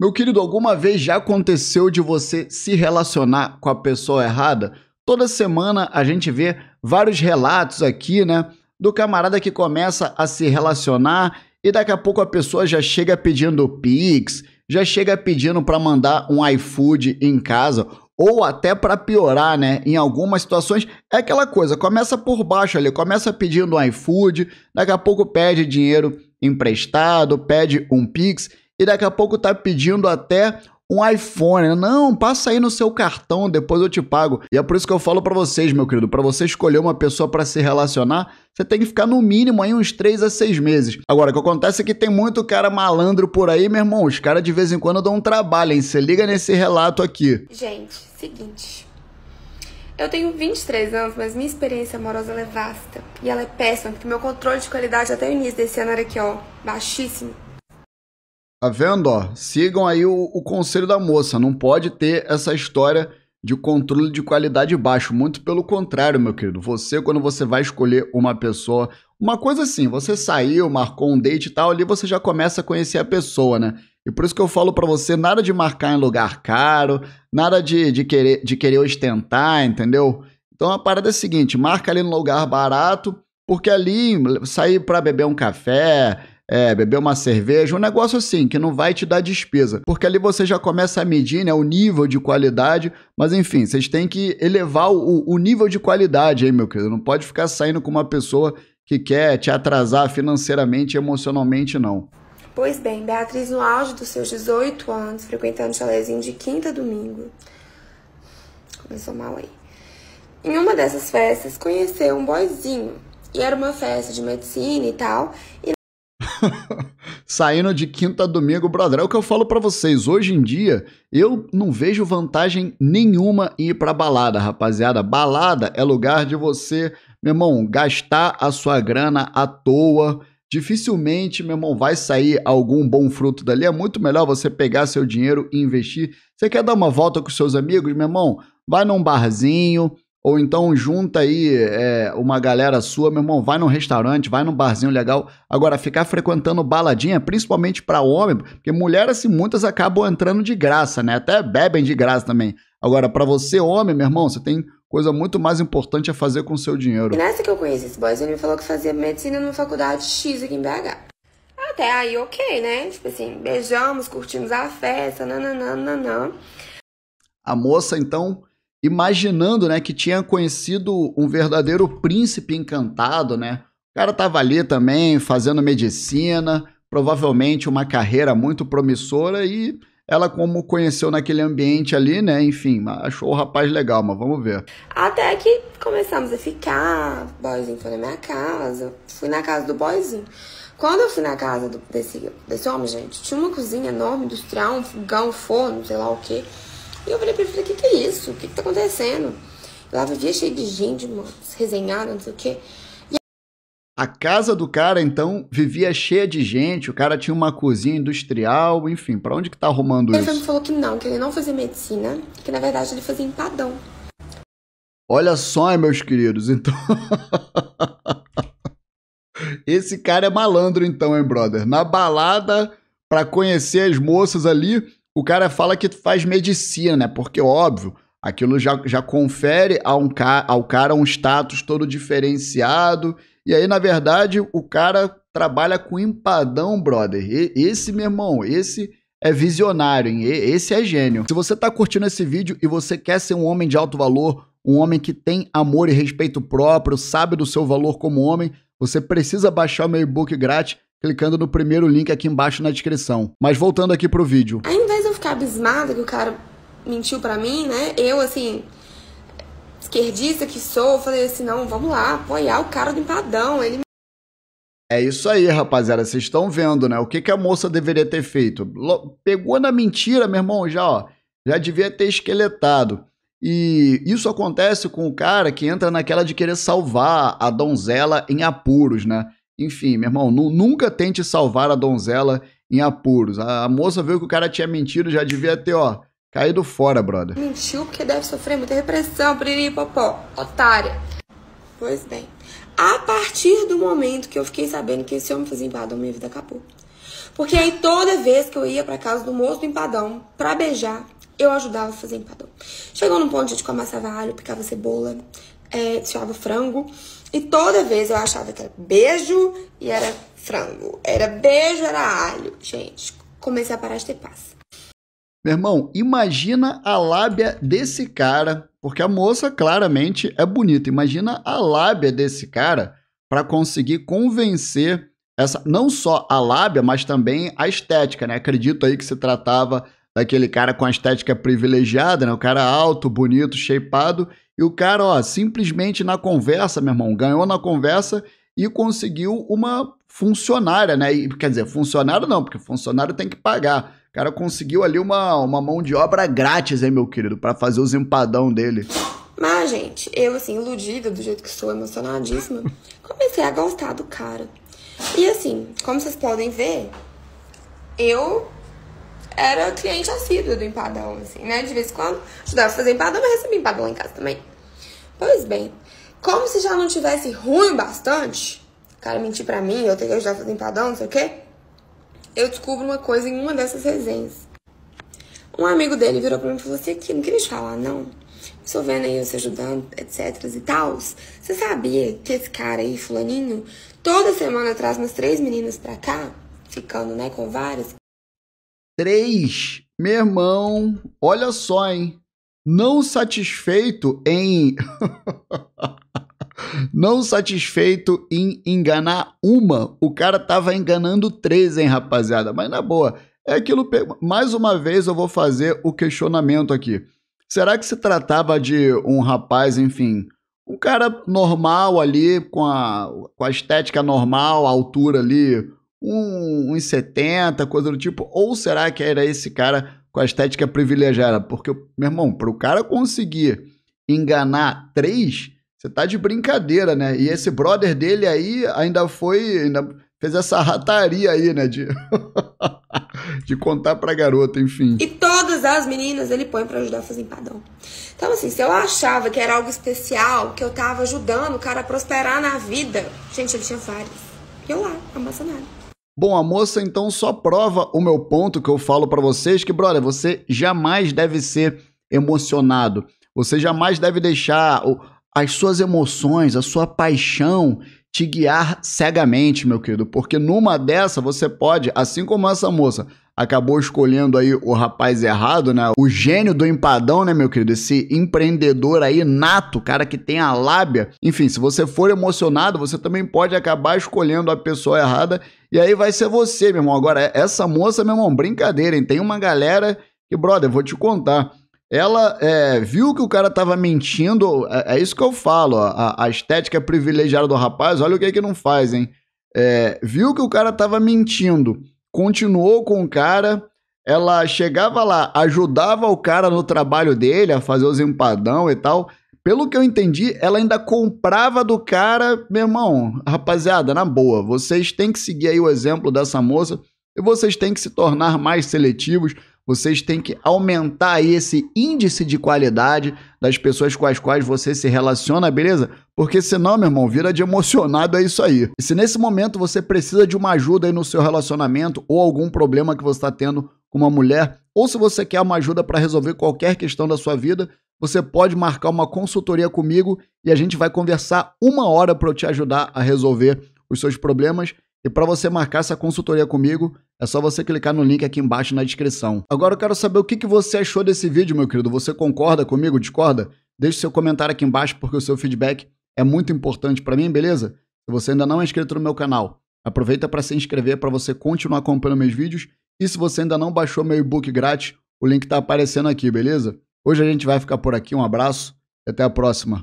Meu querido, alguma vez já aconteceu de você se relacionar com a pessoa errada? Toda semana a gente vê vários relatos aqui, né? Do camarada que começa a se relacionar e daqui a pouco a pessoa já chega pedindo Pix, já chega pedindo para mandar um iFood em casa ou até para piorar, né? Em algumas situações, é aquela coisa, começa por baixo ali, começa pedindo um iFood, daqui a pouco pede dinheiro emprestado, pede um Pix e daqui a pouco tá pedindo até um iPhone. Né? Não, passa aí no seu cartão, depois eu te pago. E é por isso que eu falo para vocês, meu querido, para você escolher uma pessoa para se relacionar, você tem que ficar no mínimo aí uns 3 a 6 meses. Agora, o que acontece é que tem muito cara malandro por aí, meu irmão. Os caras de vez em quando dão um trabalho, hein? Se liga nesse relato aqui. Gente, seguinte. Eu tenho 23 anos, mas minha experiência amorosa é vasta. E ela é péssima, porque meu controle de qualidade até o início desse ano era aqui, ó, baixíssimo. Tá vendo, ó? Sigam aí o, o, conselho da moça. Não pode ter essa história de controle de qualidade baixo. Muito pelo contrário, meu querido. Você, quando você vai escolher uma pessoa, uma coisa assim, você saiu, marcou um date e tal, ali você já começa a conhecer a pessoa, né? E por isso que eu falo para você, nada de marcar em lugar caro, nada de, de, querer, de querer ostentar, entendeu? Então a parada é a seguinte, marca ali no lugar barato, porque ali sair para beber um café, é, beber uma cerveja, um negócio assim, que não vai te dar despesa. Porque ali você já começa a medir né, o nível de qualidade, mas enfim, vocês têm que elevar o, o nível de qualidade, hein, meu querido? Não pode ficar saindo com uma pessoa que quer te atrasar financeiramente e emocionalmente, não. Pois bem, Beatriz, no auge dos seus 18 anos, frequentando chalezinho de quinta a domingo. Começou mal aí. Em uma dessas festas, conheceu um boizinho. E era uma festa de medicina e tal. E Saindo de quinta a domingo, brother. É o que eu falo para vocês. Hoje em dia, eu não vejo vantagem nenhuma ir pra balada, rapaziada. Balada é lugar de você, meu irmão, gastar a sua grana à toa. Dificilmente, meu irmão, vai sair algum bom fruto dali. É muito melhor você pegar seu dinheiro e investir. Você quer dar uma volta com seus amigos, meu irmão? Vai num barzinho ou então junta aí é, uma galera sua, meu irmão, vai num restaurante, vai num barzinho legal. Agora, ficar frequentando baladinha, principalmente para homem, porque mulheres assim, muitas acabam entrando de graça, né? Até bebem de graça também. Agora, para você, homem, meu irmão, você tem coisa muito mais importante a fazer com o seu dinheiro. e Nessa que eu conheço esse boys, ele me falou que fazia medicina numa faculdade X aqui em BH. Até aí, ok, né? Tipo assim, beijamos, curtimos a festa, nananana. A moça, então, imaginando, né, que tinha conhecido um verdadeiro príncipe encantado, né? O cara estava ali também fazendo medicina, provavelmente uma carreira muito promissora e ela como conheceu naquele ambiente ali, né? Enfim, achou o rapaz legal, mas vamos ver. Até que começamos a ficar, o boyzinho foi na minha casa, fui na casa do boyzinho. Quando eu fui na casa do, desse, desse homem, gente, tinha uma cozinha enorme, industrial, um fogão, um forno, sei lá o quê. E eu falei pra ele, falei, o que, que é isso? O que, que tá acontecendo? Lá vivia cheio de gente, resenhada, não sei o quê. A casa do cara, então, vivia cheia de gente, o cara tinha uma cozinha industrial, enfim, para onde que tá arrumando ele isso? Ele falou que não, que ele não fazia medicina, que na verdade ele fazia empadão. Olha só, meus queridos, então. Esse cara é malandro, então, hein, brother? Na balada, pra conhecer as moças ali, o cara fala que faz medicina, né? Porque, óbvio, aquilo já, já confere a um ca ao cara um status todo diferenciado. E aí, na verdade, o cara trabalha com empadão, brother. E, esse, meu irmão, esse é visionário, hein? E, esse é gênio. Se você tá curtindo esse vídeo e você quer ser um homem de alto valor, um homem que tem amor e respeito próprio, sabe do seu valor como homem, você precisa baixar o meu e-book grátis clicando no primeiro link aqui embaixo na descrição. Mas voltando aqui pro vídeo abismada que o cara mentiu para mim, né? Eu, assim, esquerdista que sou, falei assim, não, vamos lá, apoiar o cara do empadão. Ele... É isso aí, rapaziada. Vocês estão vendo, né? O que, que a moça deveria ter feito? Pegou na mentira, meu irmão, já, ó. Já devia ter esqueletado. E isso acontece com o cara que entra naquela de querer salvar a donzela em apuros, né? Enfim, meu irmão, nunca tente salvar a donzela em apuros. A, moça viu que o cara tinha mentido, já devia ter, ó, caído fora, brother. Mentiu porque deve sofrer muita repressão, piripopó, otária. Pois bem, a partir do momento que eu fiquei sabendo que esse homem fazia empadão, minha vida acabou. Porque aí toda vez que eu ia pra casa do moço do empadão pra beijar, eu ajudava a fazer empadão. Chegou num ponto de que eu amassava alho, picava cebola, é, chamava frango. E toda vez eu achava que era beijo e era frango. Era beijo, era alho. Gente, comecei a parar de ter paz. Meu irmão, imagina a lábia desse cara, porque a moça claramente é bonita. Imagina a lábia desse cara para conseguir convencer essa não só a lábia, mas também a estética, né? Acredito aí que se tratava daquele cara com a estética privilegiada, né? O cara alto, bonito, shapeado e o cara, ó, simplesmente na conversa, meu irmão, ganhou na conversa e conseguiu uma funcionária, né? E, quer dizer, funcionário não, porque funcionário tem que pagar. O cara conseguiu ali uma, uma mão de obra grátis, hein, meu querido, para fazer os empadão dele. Mas, gente, eu, assim, iludida do jeito que estou, emocionadíssima, comecei a gostar do cara. E, assim, como vocês podem ver, eu era cliente assídua do empadão, assim, né? De vez em quando ajudava a fazer empadão, mas recebia empadão lá em casa também. Pois bem, como se já não tivesse ruim bastante, o cara mentir pra mim, eu tenho que ajudar a fazer empadão, não sei o quê, eu descubro uma coisa em uma dessas resenhas. Um amigo dele virou pra mim e falou assim, aqui, não queria te falar, não. Estou vendo aí você ajudando, etc e tal. Você sabia que esse cara aí, fulaninho, toda semana traz umas três meninas pra cá, ficando, né, com várias, 3. Meu irmão, olha só, hein? Não satisfeito em. Não satisfeito em enganar uma, o cara tava enganando três, hein, rapaziada? Mas na boa, é aquilo. Mais uma vez eu vou fazer o questionamento aqui. Será que se tratava de um rapaz, enfim, um cara normal ali, com a, com a estética normal, a altura ali, um, uns 70, coisa do tipo? Ou será que era esse cara com a estética privilegiada? Porque, meu irmão, para o cara conseguir enganar três, você tá de brincadeira, né? E esse brother dele aí ainda foi. Ainda fez essa rataria aí, né? De, de contar para garota, enfim. E todas as meninas ele põe para ajudar a fazer empadão. Então, assim, se eu achava que era algo especial, que eu tava ajudando o cara a prosperar na vida, gente, ele tinha várias E eu lá, amassonada. Bom, a moça então só prova o meu ponto que eu falo para vocês que, brother, você jamais deve ser emocionado. Você jamais deve deixar as suas emoções, a sua paixão te guiar cegamente, meu querido, porque numa dessa você pode, assim como essa moça, acabou escolhendo aí o rapaz errado, né? O gênio do empadão, né, meu querido? Esse empreendedor aí nato, cara que tem a lábia. Enfim, se você for emocionado, você também pode acabar escolhendo a pessoa errada e aí vai ser você, meu irmão. Agora, é, essa moça, meu irmão, brincadeira, hein? Tem uma galera que, brother, vou te contar. Ela é, viu que o cara tava mentindo, é, é isso que eu falo, ó, a, a, estética privilegiada do rapaz, olha o que é que não faz, hein? É, viu que o cara tava mentindo continuou com o cara. Ela chegava lá, ajudava o cara no trabalho dele, a fazer os empadão e tal. Pelo que eu entendi, ela ainda comprava do cara, meu irmão, rapaziada, na boa, vocês têm que seguir aí o exemplo dessa moça e vocês têm que se tornar mais seletivos, vocês têm que aumentar esse índice de qualidade das pessoas com as quais você se relaciona, beleza? Porque senão, meu irmão, vira de emocionado é isso aí. E se nesse momento você precisa de uma ajuda aí no seu relacionamento ou algum problema que você está tendo com uma mulher, ou se você quer uma ajuda para resolver qualquer questão da sua vida, você pode marcar uma consultoria comigo e a gente vai conversar uma hora para eu te ajudar a resolver os seus problemas e para você marcar essa consultoria comigo, é só você clicar no link aqui embaixo na descrição. Agora eu quero saber o que, você achou desse vídeo, meu querido. Você concorda comigo, discorda? Deixe seu comentário aqui embaixo porque o seu feedback é muito importante para mim, beleza? Se você ainda não é inscrito no meu canal, aproveita para se inscrever para você continuar acompanhando meus vídeos. E se você ainda não baixou meu e-book grátis, o link está aparecendo aqui, beleza? Hoje a gente vai ficar por aqui. Um abraço e até a próxima.